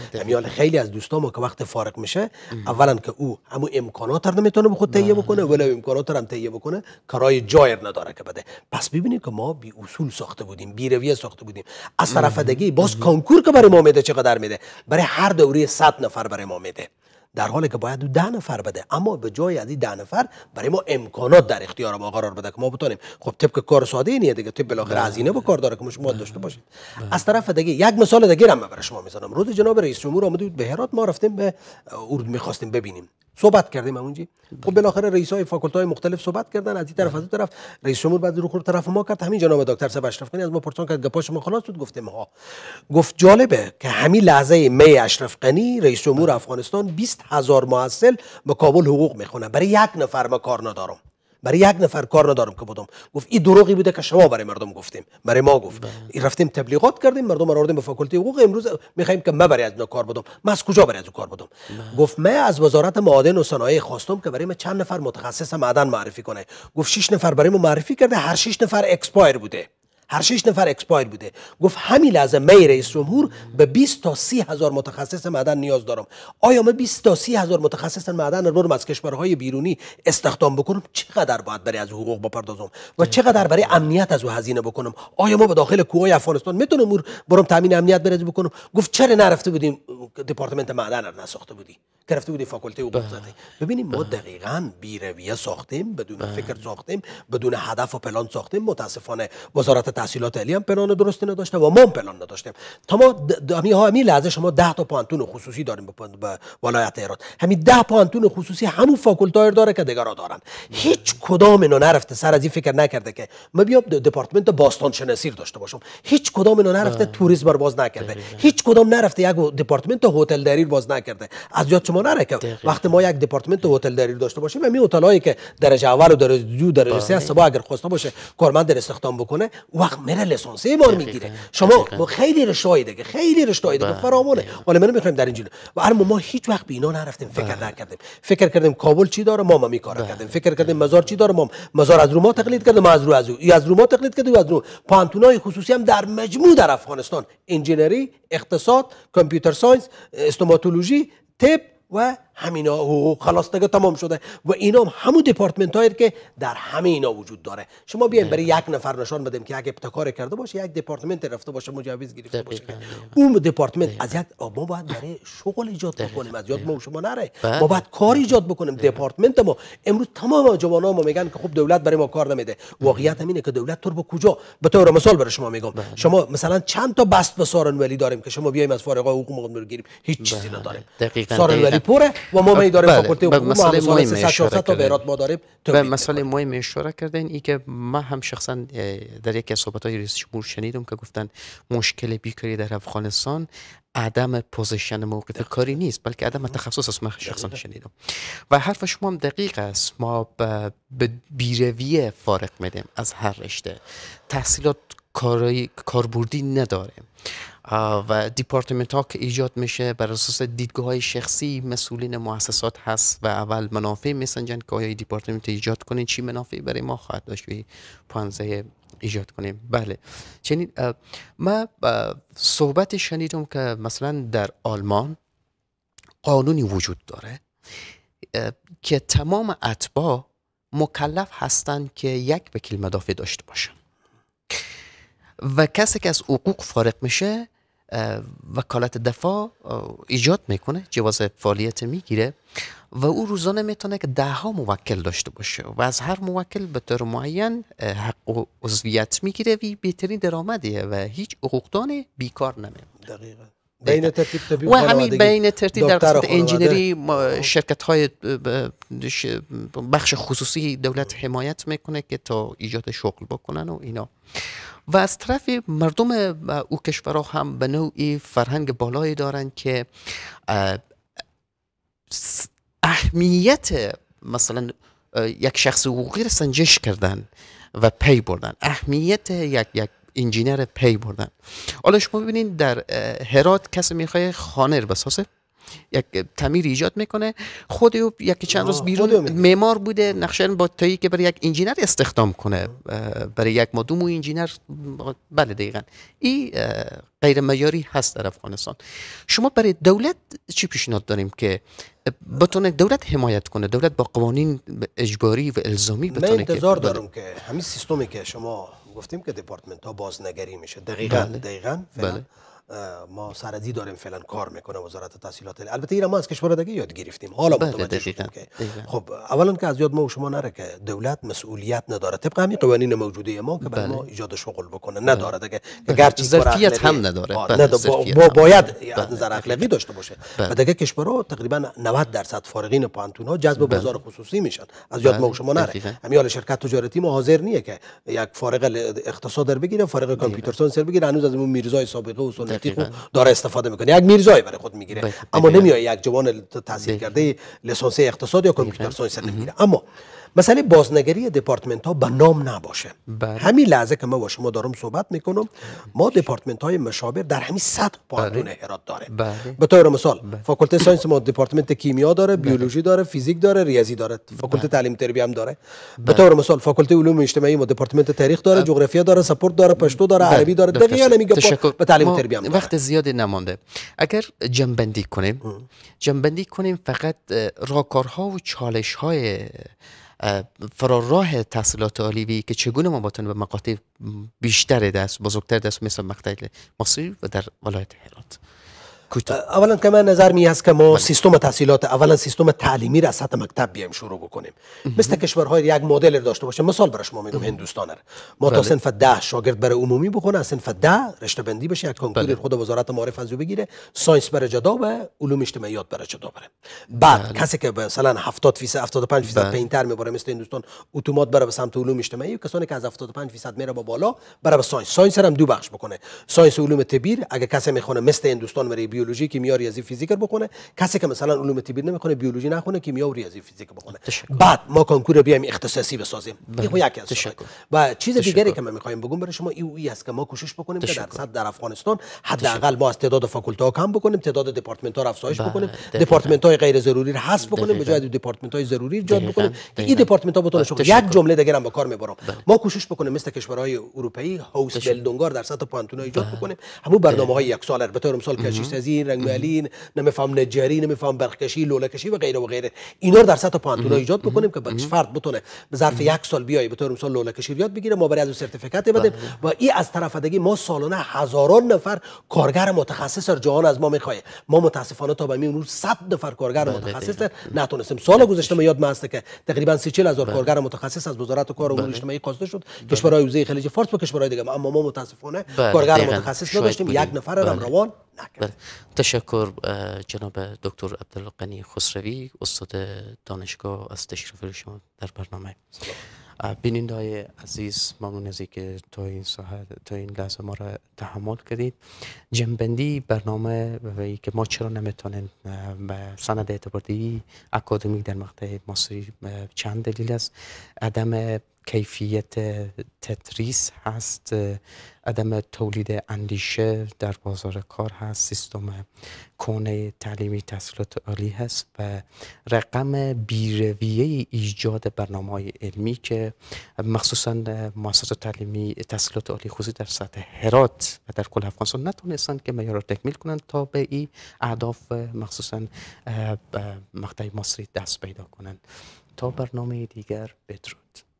خیلی از دوستا ما که وقت فارغ میشه اولا که او همو امکانات رو نمیتونه به خود تهیه بکنه ولی امکانات رو هم تهیه بکنه کرای جایر نداره که بده پس ببینید که ما بی اصول ساخته بودیم بی رویه ساخته بودیم از طرف دیگه باز کنکور که برای ما میده چقدر میده برای هر دوره 100 نفر برای ما میده در حالی که باید ده نفر بده اما به جای از این ده نفر برای ما امکانات در اختیار ما قرار بده که ما بتونیم خب طبق کار ساده نیه دیگه طب بالاخره بله، هزینه به بله. کار داره که شما بله، داشته باشید از طرف دیگه یک مثال دیگه هم برای شما میزنم روز جناب رئیس جمهور آمده بود به هرات ما رفتیم به اردو میخواستیم ببینیم صحبت کردیم اونجا خب بالاخره رئیس های فاکولته های مختلف صحبت کردن از این طرف از اون طرف رئیس جمهور بعد رو خور طرف ما کرد همین جناب دکتر سب اشرف از ما پرسان کرد گپاش ما خلاص بود گفتیم ها گفت جالبه که همین لحظه می اشرف قنی رئیس جمهور افغانستان 20 هزار محصل به کابل حقوق میخونه برای یک نفر ما کار ندارم برای یک نفر کار ندارم که بودم گفت این دروغی بوده که شما برای مردم گفتیم برای ما گفت بله. رفتیم تبلیغات کردیم مردم را آوردیم به فاکولته حقوق امروز میخوایم که ما برای از کار بودم ما از کجا برای از کار بودم بله. گفت من از وزارت معادن و صنایع خواستم که برای ما چند نفر متخصص معدن معرفی کنه گفت شش نفر برای ما معرفی کرده هر 6 نفر اکسپایر بوده هر شش نفر اکسپایر بوده گفت همین لحظه می رئیس جمهور به 20 تا 30 هزار متخصص معدن نیاز دارم آیا ما 20 تا 30 هزار متخصص معدن رو از کشورهای بیرونی استخدام بکنم چقدر باید برای از حقوق بپردازم و چقدر برای امنیت از او هزینه بکنم آیا ما به داخل کوههای افغانستان میتونم برم تامین امنیت برز بکنم گفت چرا نرفته بودیم دپارتمنت معدن رو نساخته بودی گرفته بودیم فاکولته حقوق بله. زده ببینیم ما بله. دقیقا بیرویه ساختیم بدون بله. فکر ساختیم بدون هدف و پلان ساختیم متاسفانه وزارت تحصیلات علی هم پلان درستی نداشته و ما هم پلان نداشتیم تا ما همین ها همی لحظه شما 10 تا پانتون خصوصی داریم به ولایت ایران همین 10 پانتون خصوصی همون فاکولته داره که دیگرا دارن هیچ کدام اینو نرفته سر از این فکر نکرده که ما بیا دپارتمنت باستان شناسی داشته باشم هیچ کدام اینو نرفته توریسم باز نکرده هیچ کدام نرفته یک دپارتمنت هتل داری باز نکرده از یاد ما نره وقتی ما یک دپارتمنت هتل داری داشته باشیم می هتلایی که درجه اول و درجه دو درجه سه است بله. اگر خواسته باشه کارمند در استخدام بکنه وقت میره لیسانس بار میگیره شما خیلی رشاید که خیلی رشاید که بله. فرامونه ولی من نمیخوایم در اینجوری و هر ما هیچ وقت به اینا نرفتیم فکر بله. نکردیم فکر کردیم کابل چی داره ما می میکار کردیم فکر کردیم مزار چی داره ما مزار از رو ما تقلید کردیم از رو از رو از رو ما تقلید کردیم از رو پانتونای خصوصی هم در مجموع در افغانستان انجینری اقتصاد کامپیوتر ساینس استوماتولوژی تپ ve همینا او خلاص دیگه تمام شده و اینا هم همون دپارتمنت هایی که در همه اینا وجود داره شما بیاین برای یک نفر نشان بدیم که یک ابتکار کرده باشه یک دپارتمنت رفته باشه مجوز گرفته باشه اون دپارتمنت از یک ما باید برای شغل ایجاد بکنیم از یاد ما شما نره ما بله. باید کار ایجاد بکنیم دپارتمنت ما امروز تمام ها ما میگن که خب دولت برای ما کار نمیده واقعیت همینه که دولت طور به کجا به طور مثال برای شما میگم بله. شما مثلا چند تا بست به سارن ولی داریم که شما بیایم از فارغ حقوق مقدم گیریم هیچ چیزی بله. نداریم سارن ولی پره و ما می داریم فاکولته بله، حقوق مسئله مهم تو بیرات ما داریم به مسئله مهم اشاره کردین این که ما هم شخصا در یک از صحبت های رئیس جمهور شنیدم که گفتن مشکل بیکاری در افغانستان عدم پوزیشن موقعیت کاری نیست بلکه عدم تخصص است من شخصا شنیدم و حرف شما هم دقیق است ما به بیرویه فارق میدیم از هر رشته تحصیلات کاربردی نداره و دیپارتمنت ها که ایجاد میشه بر اساس دیدگاه های شخصی مسئولین مؤسسات هست و اول منافع میسنجن که آیا دیپارتمنت ایجاد کنین چی منافعی برای ما خواهد داشت به پانزه ایجاد کنیم بله چنین ما صحبت شنیدم که مثلا در آلمان قانونی وجود داره که تمام اتباع مکلف هستند که یک وکیل مدافع داشته باشن و کسی که از حقوق فارق میشه وکالت دفاع ایجاد میکنه جواز فعالیت میگیره و او روزانه میتونه که ده ها موکل داشته باشه و از هر موکل به طور معین حق و عضویت میگیره و بهترین درآمدیه و هیچ حقوقدان بیکار نمیمونه دقیقا بین و همین بین ترتیب در قسمت انجینری شرکت های بخش خصوصی دولت حمایت میکنه که تا ایجاد شغل بکنن و اینا و از طرف مردم او کشورها هم به نوعی فرهنگ بالایی دارن که اهمیت مثلا یک شخص حقوقی را سنجش کردن و پی بردن اهمیت یک یک انجینیر پی بردن حالا شما ببینید در هرات کسی میخواه خانه بساسه یک تعمیر ایجاد میکنه خود او یک چند روز بیرون معمار بوده نقشه با تایی که برای یک انجینر استخدام کنه برای یک مادوم و انجینر بله دقیقا این غیر معیاری هست در افغانستان شما برای دولت چی پیشنهاد داریم که بتونه دولت حمایت کنه دولت با قوانین اجباری و الزامی بتونه من انتظار دارم که همین سیستمی که شما گفتیم که دپارتمنت ها بازنگری میشه دقیقا بله. دقیقا بله. ما سرزی داریم فعلا کار میکنه وزارت تحصیلات البته این ما از کشور دیگه یاد گرفتیم حالا بله، متوجه شدیم که خب اولا که از یاد ما و شما نره که دولت مسئولیت نداره طبق همین قوانین موجوده ما که بله. ما ایجاد شغل بکنه بله. نداره دیگه بله. گرچه ظرفیت هم نداره با باید از نظر اخلاقی داشته باشه و دیگه کشور تقریبا 90 درصد فارغین پانتون ها جذب بازار خصوصی میشن از یاد ما و شما نره همین شرکت تجارتی ما حاضر نیه که یک فارغ اقتصاد در بگیره فارغ کامپیوتر ساینس بگیره هنوز از اون میرزای سابقه و خب، داره استفاده میکنه یک میرزایی برای خود میگیره بله، اما بله. نمیای یک جوان تحصیل بله. کرده لیسانس اقتصاد یا کامپیوتر ساینس نمیگیره اما مسئله بازنگری دپارتمنت ها به نام نباشه بره. همین لحظه که ما با شما دارم صحبت میکنم ما دپارتمنت های مشابه در همین صد پاندون بله. هرات داره بله. به طور مثال بله. فاکولته ساینس ما دپارتمنت کیمیا داره بیولوژی داره فیزیک داره ریاضی داره فاکولته تعلیم تربیه هم داره به طور مثال فاکولته علوم اجتماعی ما دپارتمنت تاریخ داره جغرافیا داره سپورت داره پشتو داره عربی داره دقیقاً میگه به تعلیم هم وقت زیادی نمانده اگر جنبندی کنیم جنبندی کنیم فقط راکارها و چالش های فرا راه تحصیلات عالیوی که چگونه ما باتون به مقاطع بیشتر دست بزرگتر دست مثل مقطع مصری و در ولایت هرات اولا که من نظر می هست که ما بله. سیستم تحصیلات اولا سیستم تعلیمی را از سطح مکتب بیایم شروع بکنیم مثل کشورهای یک مدل داشته باشه مثال برش ما میگم هندوستان ما تا بله. صنف 10 شاگرد برای عمومی بخونه از صنف 10 رشته بندی بشه یک کنکور بله. خود وزارت معارف از بگیره ساینس برای جدا و علوم اجتماعیات برای جدا بره بعد کسی که مثلا 70 فیصد 75 فیصد پایینتر میبره مثل هندوستان اتومات بره به سمت علوم اجتماعی و کسانی که از 75 فیصد میره با بالا بره به ساینس ساینس هم دو بخش بکنه ساینس علوم طبی اگه کسی میخونه مثل هندوستان بره بیولوژی کیمیا ریاضی فیزیک بکنه کسی که مثلا علوم طبی نمیخونه بیولوژی نخونه کیمیا و ریاضی فیزیک بخونه تشکر. بعد ما کنکور بیایم اختصاصی بسازیم بله. یک یکی از و چیز دیگری که من میخوایم بگم برای شما ای, ای است که ما کوشش بکنیم که در در افغانستان حداقل ما از تعداد فاکولتا ها کم بکنیم تعداد دپارتمنت ها افزایش بله، بکنیم دپارتمنت های غیر ضروری رو حذف بکنیم به جای دپارتمنت های ضروری ایجاد بکنیم که این دپارتمنت ها بتونن بله، شغل یک جمله دیگه هم به کار میبرم ما کوشش بکنیم مثل کشورهای اروپایی هاوس بلدونگار در سطح پانتونا ایجاد بکنیم همون برنامه های یک ساله البته مثال کشیش سازی نقاشی رنگمالی نمیفهم نجاری نمیفهم برقکشی لوله کشی و غیره و غیره اینا رو در سطح پانتونا ایجاد بکنیم که بخش فرد بتونه به ظرف یک سال بیای به طور مثال لوله کشی یاد بگیره ما برای از سرتیفیکات بدیم بله. و این از طرف دیگه ما سالانه هزاران نفر کارگر متخصص در جهان از ما میخواد ما متاسفانه تا به امروز 100 نفر کارگر بله، متخصص نتونستیم سال بله. گذشته یاد ما هست که تقریبا 34 هزار کارگر متخصص از وزارت کار و امور اجتماعی خواسته شد کشورهای حوزه خلیج فارس با کشورهای دیگه اما ما متاسفانه کارگر متخصص نداشتیم یک نفر هم روان بله. تشکر جناب دکتر عبدالقنی خسروی استاد دانشگاه از تشریف شما در برنامه بیننده های عزیز ممنون از که تا این ساعت تا این لحظه ما را تحمل کردید جنبندی برنامه و که ما چرا نمیتونیم به سند اعتباری اکادمی در مقطع مصری چند دلیل است عدم کیفیت تتریس هست عدم تولید اندیشه در بازار کار هست سیستم کونه تعلیمی تحصیلات عالی هست و رقم بیرویه ایجاد برنامه های علمی که مخصوصا مؤسسات تعلیمی تحصیلات عالی خصوصی در سطح هرات و در کل افغانستان نتونستند که معیار را تکمیل کنند تا به این اهداف مخصوصا مقطع مصری دست پیدا کنند تا برنامه دیگر بدرود